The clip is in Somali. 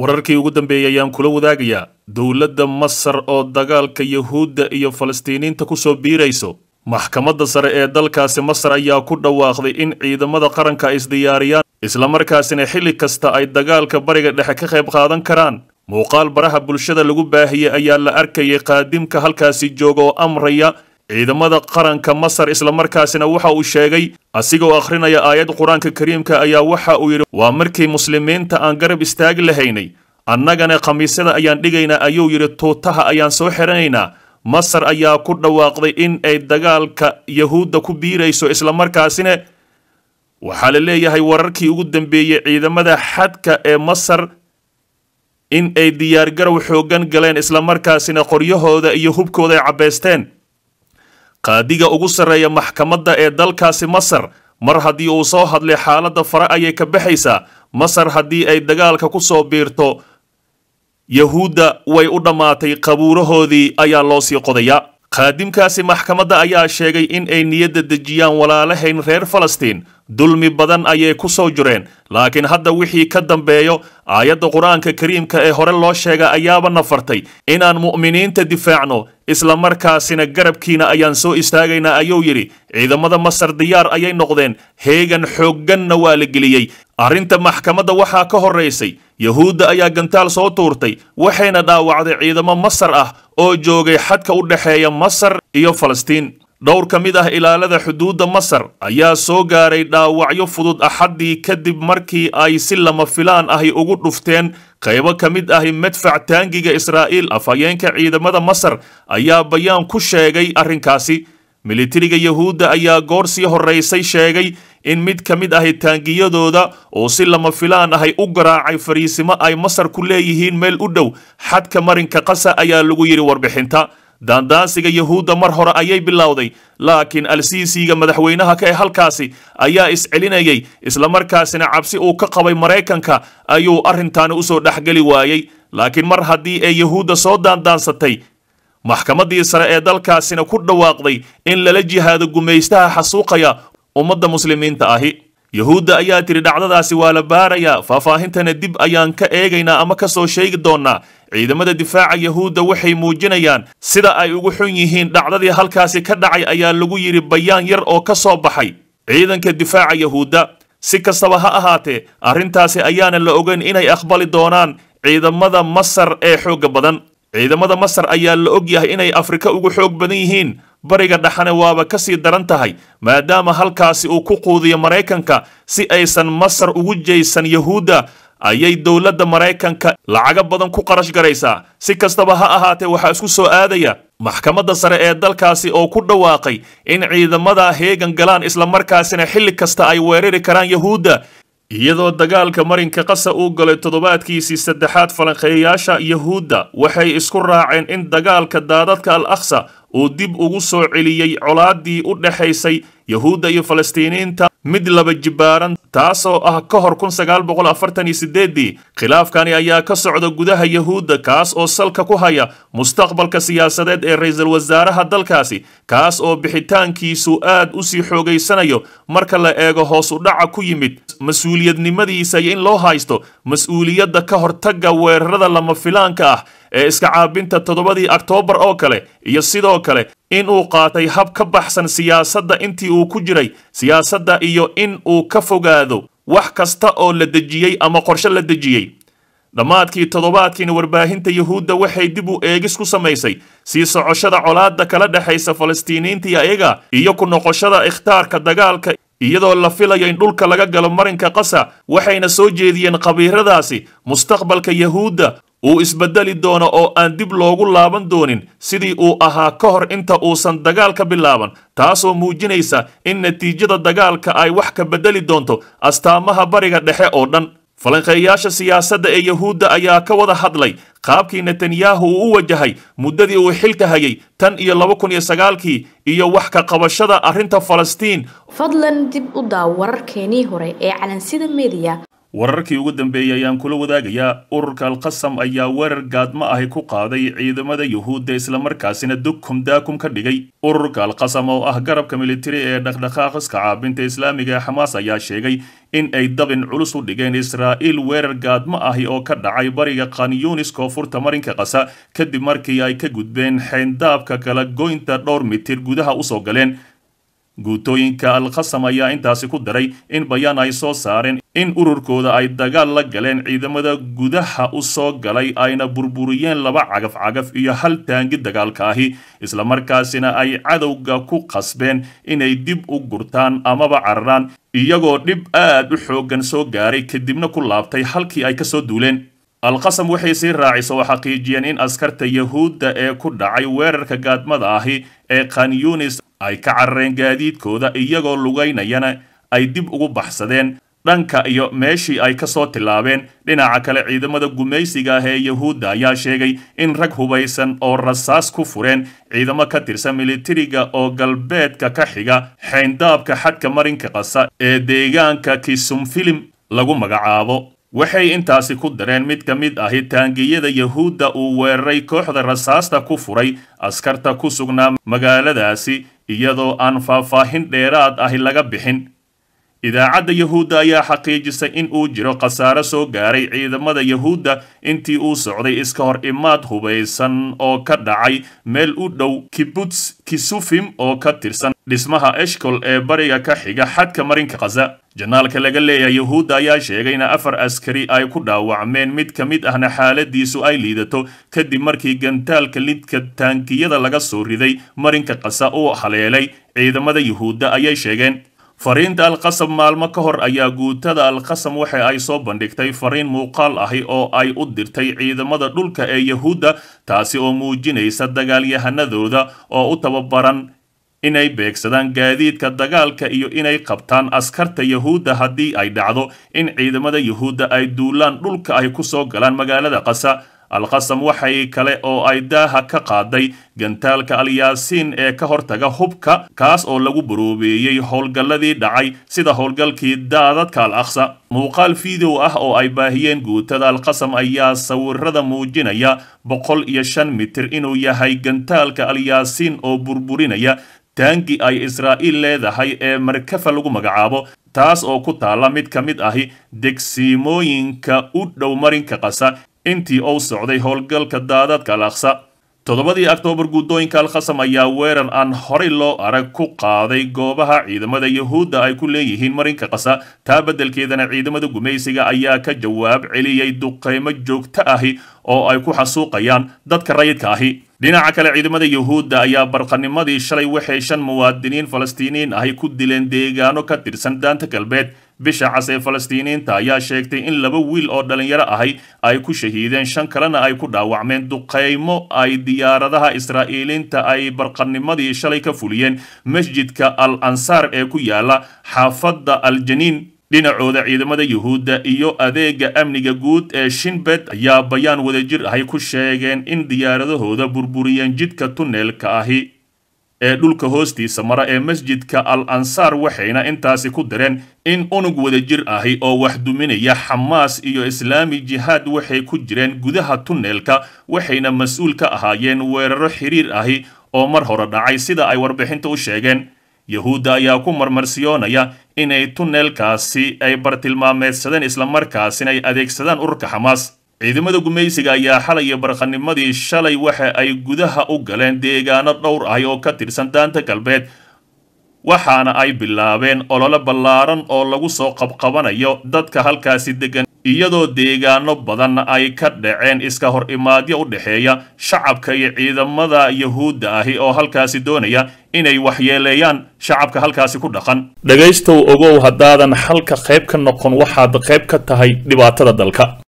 wararkii ugu dambeeyey ayaan kula wadaagayaa dowladda masar oo dagaalka yahuudda iyo falastiiniinta ku soo biirayso maxkamadda sare ee dalkaasi masar ayaa ku dhawaaqday in ciidamada qaranka ay isdiyaariyaan islamarkaasina xilli kasta ay dagaalka bariga dhexe ka qayb qaadan karaan muuqaal baraha bulshada lagu baahiyey ayaa la arkayay qaadimka halkaasi jooga oo amraya ciidamada qaranka masar isla markaasina waxa uu sheegay asigoo akhrinaya aayad qur-aanka kariimka ayaa waxa uu yidhi waa markii muslimiinta aan garab istaagi lahaynay annagana khamiisyada ayaan dhigaynaa ayuu yidhi tuutaha ayaan soo xiranaynaa masar ayaa ku dhawaaqday in ay dagaalka yahuudda ku biirayso islamarkaasina waxaa la leeyahay wararkii ugu dambeeyey ciidamada xadka ee masar in ay diyaargarow xooggan galeen islamarkaasina qoryahooda iyo hubkooda ay cabbaysteen qaadiga ugu sarreeya maxkamadda ee dalkaasi masar mar haddii uu soo hadlay xaaladda fare ayay ka baxaysaa masar haddii ay dagaalka ku soo biirto yahuudda way u dhammaatay qabuurahoodii ayaa loo sii qodayaa khaadimkaasi maxkamadda ayaa sheegay in ay niyadda dejiyaan walaalahayn reer falastiin dulmi badan ayay ku soo jireen laakiin hadda wixii ka dambeeyo aayadda qur-aanka kariimka ee hore loo sheega ayaaba nafartay inaan mu'miniinta difaacno islamarkaasina garabkiina ayaan soo istaagaynaa ayuu yidhi ciidamada masar diyaar ayay noqdeen heegan xoogganna waa la geliyey arrinta maxkamadda waxaa ka horraysay yahuudda ayaa gantaal soo tuurtay waxayna dhaawacday ciidamo masar ah oo joogay xadka u dhexeeya masar iyo falastiin dhowr ka mid ah ilaalada xuduudda masar ayaa soo gaaray dhaawacyo fudud axaddii kadib markii ay si lama filaan ahi ugu dhufteen qaybo ka mid ahi madfac taangiga israa'iil afhayeenka ciidamada masar ayaa bayaan ku sheegay arrinkaasi militariga yahuudda ayaa goor sii horraysay sheegay in mid ka mid ahi taangiyadooda oo si lama filaan ahay u garaacay fariisimo ay masar ku leeyihiin meel u dhow xadka marinka qasa ayaa lagu yidhi warbixinta daandaansiga yahuudda mar hore ayay bilowday laakiin alsiisiga madaxweynaha ka ee halkaasi ayaa iscelinayay islamarkaasina cabsi uu ka qabay maraykanka ayuu arrintaani usoo dhexgeli waayey laakiin mar haddii ay yahuudda soo daandaansatay maxkamaddii sare ee dalkaasina ku dhawaaqday in lala jihaado gumaystaha xasuuqaya ummadda muslimiinta ahi yahuudda ayaa tidhi dhacdadaasi waa la baarayaa faahfaahintana dib ayaan ka eegaynaa ama ka soo sheegi doonnaa ciidamada difaaca yahuudda waxay muujinayaan sida ay ugu xun yihiin dhacdadii halkaasi ka dhacay ayaa lagu yidhi bayaan yar oo ka soo baxay ciidanka difaaca yahuudda si kastaba ha ahaatee arrintaasi ayaana la ogayn inay aqbali doonaan ciidamada masar ee xoogga badan ciidamada masar ayaa la og yahay inay afrika ugu xoog badan yihiin bariga dhaxane waaba ka sii daran tahay maadaama halkaasi uu ku quudiyo maraykanka si aysan masar ugu jeysan yahuudda ayay dowladda maraykanka lacaga badan ku qarash garaysaa si kastaba ha ahaatee waxaa isku soo aadaya maxkamadda sare ee dalkaasi oo ku dhawaaqay in ciidamada heegan galaan islamarkaasina xilli kasta ay weerari karaan yahuudda iyadoo dagaalka marinka qasa uu galay toddobaadkiisii saddexaad falanqeeyayaasha yahuudda waxay isku raaceen in dagaalka daadadka al aksa uu dib ugu soo celiyey colaaddii u dhexaysay yahuudda iyo falastiiniinta mid laba jibaaran taasoo ah ka hor kun sagaal boqol afartan iyo sideeddii khilaafkani ayaa ka socda gudaha yahuudda kaas oo salka ku haya mustaqbalka siyaasadeed ee ra-iisul wasaaraha dalkaasi kaas oo bixitaankiisu aad u sii xoogaysanayo marka la eego hoos u dhaca ku yimid mas-uuliyadnimadiisa iyo in loo haysto mas-uuliyadda ka hortagga weerarada lama filaanka ah ee iska caabinta toddobadii oktoobar oo kale iyo sidoo kale in uu qaatay hab ka baxsan siyaasadda intii uu ku jiray siyaasadda iyo in uu ka fogaado wax kasta oo la dejiyey ama qorshe la dejiyey dhammaadkii toddobaadkiina warbaahinta yuhuudda waxay dib u eegis ku samaysay sii socoshada colaadda kala dhexaysa falastiiniyiintii ayaga iyo ku noqoshada ikhtaarka dagaalka iyadoo la filayo in dhulka laga galo marinka qasa waxayna soo jeediyeen khabiiradaasi mustaqbalka yuhuudda uu isbeddeli doono oo aan dib loogu laaban doonin sidii uu ahaa ka hor inta uusan dagaalka bilaaban taasoo muujinaysa in natiijada dagaalka ay wax ka beddeli doonto astaamaha bariga dhexe oo dhan falanqeeyaasha siyaasadda ee yahuudda ayaa ka wada hadlay qaabkii netanyahu uu u wajahay muddadii uu xilka hayay tan iyo laba kun iyo sagaalkii iyo wax ka qabashada arrinta falastiin fadlan dib u daaw wararkeenii hore ee calansida mediya wararkii ugu dambeeyey ayaan kula wadaagayaa ururka alqasam ayaa weerar gaadmo ahi ku qaaday ciidamada yuhuudda islamarkaasina dukum daakum ka dhigay ururka alqasam oo ah garabka militari ee dhaqdhaqaaqiska caabinta islaamiga ee xamaas ayaa sheegay in ay dabin culus u dhigeen israa'iil weerar gaadmo ahi oo ka dhacay bariga kanyunis koonfurta marinka qasa kadib markii ay ka gudbeen xeyndaabka kala goynta dhowr mitir gudaha usoo galeen guutooyinka alkhasam ayaa intaasi ku daray in bayaan ay soo saareen in ururkooda ay dagaal la galeen ciidamada gudaha u soo galay ayna burburiyeen laba cagaf cagaf iyo hal taangi dagaalka ahi isla markaasina ay cadowga ku qasbeen inay dib u gurtaan amaba cararaan iyagoo dhib aad u xooggan soo gaaray kadibna ku laabtay halkii ay kasoo duuleen alkhasam waxay sii raacisa oo xaqiijiyeen in askarta yahuudda ee ku dhacay weerarka gaadmada ahi ee khanyunis ay ka carareen gaadiidkooda iyagoo lugaynayana ay dib ugu baxsadeen dhanka iyo meeshii ay ka soo tillaabeen dhinaca kale ciidamada gumaysiga ah ee yahuudda ayaa sheegay in rag hubaysan oo rasaas ku fureen ciidamo ka tirsan militariga oo galbeedka ka xiga xayndaabka xadka marinka qasa ee deegaanka kisumfilim lagu magacaabo waxay intaasi ku dareen mid ka mid ahi taangiyada yahuudda uu weeraray kooxda rasaasta ku furay askarta ku sugnaa magaaladaasi iyadoo aan faahfaahin dheeraad ahi laga bixin idaacadda yahuudda ayaa xaqiijisay in uu jiro khasaare soo gaaray ciidamada yahuudda intii uu socday iska hor imaad hubaysan oo ka dhacay meel u dhow kibuts kisufim oo ka tirsan dhismaha eshkol ee bariga ka xiga xadka marinka khaza janaalka laga leeyahay yahuudda ayaa sheegay in afar askari ay ku dhaawacmeen mid ka mid ahna xaaladiisu ay liidato kadib markii gantaalka lidka taankiyada laga soo riday marinka khasa uu haleelay ciidamada yahuudda ayay sheegeen fariinta alqasam maalmo ka hor ayaa guutada alqasam waxa ay soo bandhigtay fariin muuqaal ahi oo ay u dirtay ciidamada dhulka ee yahuudda taasi oo muujinaysa dagaalyahanadooda oo u tababaran inay beegsadaan gaadiidka dagaalka iyo inay qabtaan askarta yahuudda haddii ay dhacdo in ciidamada yahuudda ay duulaan dhulka ay ku soo galaan magaalada qasa alqasam waxay kale oo ay daaha ka qaaday gantaalka alyaasiin ee ka hortaga hubka kaas oo lagu baroobeeyey howlgalladii dhacay sida howlgalkii daadadka al aqsa muuqaal fiidow ah oo ay baahiyeen guutada alqasam ayaa sawirada muujinaya boqol iyo shan mitir inuu yahay gantaalka alyaasiin oo burburinaya taangi ay israa'iil leedahay ee markafa lagu magacaabo taas oo ku taalla mid ka mid ahi degsiimooyinka u dhow marinka qasa intii uu socday howlgalka daadadka alaqsa toddobadii aktoobar guddooyinka alkhasam ayaa weerar aan horay loo arag ku qaaday goobaha ciidamada yahuudda ay ku leeyihiin marinka qasa taa beddelkeedana ciidamada gumaysiga ayaa ka jawaab celiyey duqaymo joogto ahi oo ay ku xasuuqayaan dadka rayidka ahi dhinaca kale ciidamada yuhuudda ayaa barqanimadii shalay waxay shan muwaadiniin falastiiniin ahi ku dileen deegaano ka tirsan daanta galbeed bisha cas ee falastiiniinta ayaa sheegtay in laba wiil oo dhallinyaro ahay ay ku shahiideen shan kalena ay ku dhaawacmeen duqaymo ay diyaaradaha israa'iiliinta ay barqanimadii shalay ka fuliyeen masjidka al ansaar ee ku yaala xaafadda janiin dhinacooda ciidamada yuhuudda iyo adeega amniga guud ee shinbet ayaa bayaan wadajir ahay ku sheegeen in diyaaradahooda burburiyeen jidka tunnelka ahi ee dhulka hoostiisa mara ee masjidka al ansaar waxayna intaasi ku dareen in unug wadajir ahi oo waxduminaya xamaas iyo islaami jihaad waxay ku jireen gudaha tunnelka waxayna mas-uul ka ahaayeen weeraro xiriir ahi oo mar hore dhacay sida ay warbixinta u sheegeen yahuudda ayaa ku marmarsiyoonaya inay tunnelkaasi ay bartilmaameedsadeen islamarkaasina ay adeegsadaan ururka xamaas ciidamada gumaysiga ayaa xalay barqanimadii shalay waxa ay gudaha u galeen deegaano dhowr ah oo ka tirsan daanta galbeed waxaana ay bilaabeen olole ballaaran oo lagu soo qabqabanayo dadka halkaasi degan iyadoo deegaano badan ay ka dhaceen iska hor imaadyo u dhexeeya shacabka iyo ciidamada yahuudda ahi oo halkaasi doonaya inay waxyeeleeyaan shacabka halkaasi ku dhaqan dhegaystow ogow haddaadan xalka qayb ka noqon waxaad qayb ka tahay dhibaatada dalka